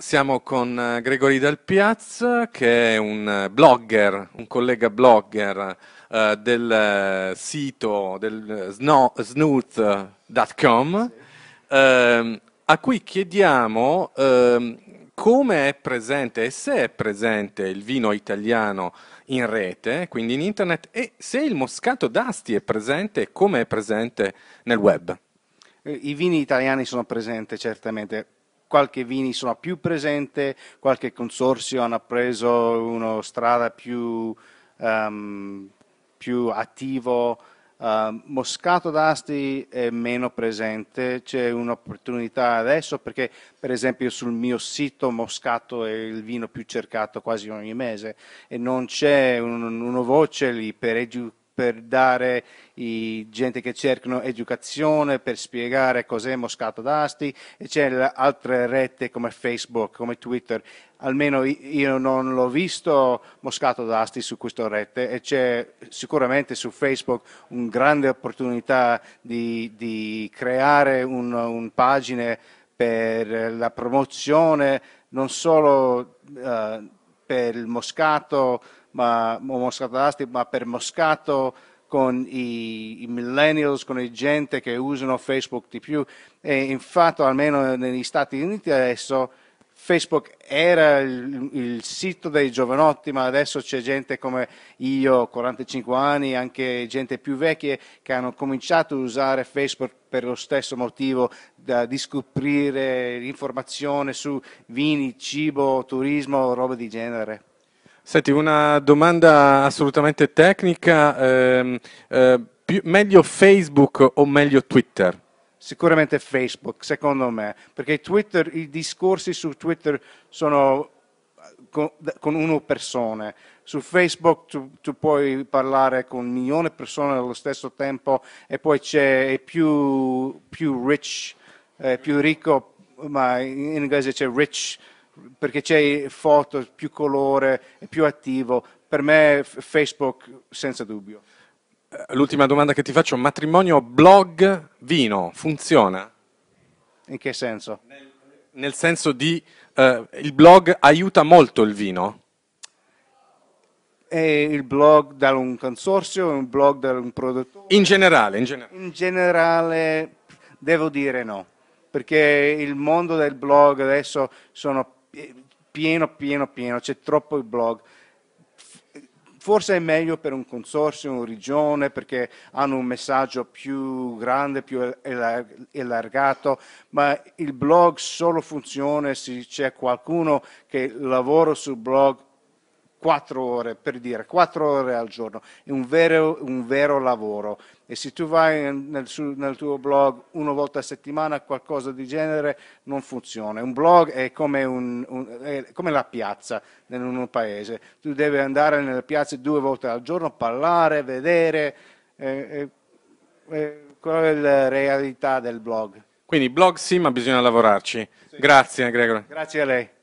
siamo con eh, Gregory Dal Piaz, che è un eh, blogger, un collega blogger eh, del eh, sito del sno, snooth.com, eh, a cui chiediamo eh, come è presente e se è presente il vino italiano in rete, quindi in internet, e se il moscato d'asti è presente e come è presente nel web. I vini italiani sono presenti certamente qualche vini sono più presenti, qualche consorzio hanno preso una strada più, um, più attiva. Uh, ehm, Moscato d'Asti è meno presente, c'è un'opportunità adesso perché per esempio sul mio sito Moscato è il vino più cercato quasi ogni mese e non c'è un, una voce lì per educare per dare i gente che cercano educazione, per spiegare cos'è Moscato d'Asti e c'è altre rette come Facebook, come Twitter. Almeno io non l'ho visto Moscato d'Asti su questa rete e c'è sicuramente su Facebook una grande opportunità di, di creare un, un pagine per la promozione non solo uh, per il moscato, ma, ma per moscato con i, i, millennials, con la gente che usano Facebook di più. E infatti almeno negli Stati Uniti adesso Facebook era il, il, sito dei giovanotti, ma adesso c'è gente come io, 45 anni, anche gente più vecchia che hanno cominciato a usare Facebook per lo stesso motivo di scoprire informazioni su vini, cibo, turismo, roba di genere. Senti, una domanda assolutamente tecnica, eh, eh, più, meglio Facebook o meglio Twitter? Sicuramente Facebook, secondo me, perché Twitter, i discorsi su Twitter sono con, con una persona. Su Facebook tu, tu, puoi parlare con milioni di persone allo stesso tempo e poi c'è più, più rich, più ricco, ma in inglese c'è rich perché c'è foto, più colore, è più attivo. Per me Facebook senza dubbio. Eh, l'ultima domanda che ti faccio, matrimonio blog vino, funziona? In che senso? Nel, nel senso di, eh, il blog aiuta molto il vino? È il blog da un consorzio, un blog da un produttore? In generale, in, gener in generale devo dire no, perché il mondo del blog adesso sono eh, pieno, pieno, pieno, c'è troppo il blog forse è meglio per un consorzio, una regione, perché hanno un messaggio più grande, più allargato, ma il blog solo funziona se c'è qualcuno che lavora sul blog quattro ore, per dire, 4 ore al giorno, è un vero, un vero lavoro. E se tu vai nel, nel, tuo blog una volta a settimana, qualcosa di genere, non funziona. Un blog è come, un, un, è come la piazza in un paese. Tu devi andare nelle piazze due volte al giorno, parlare, vedere. Eh, eh, eh, qual è la realtà del blog? Quindi blog sì, ma bisogna lavorarci. Sì. Grazie Gregor. Grazie a lei.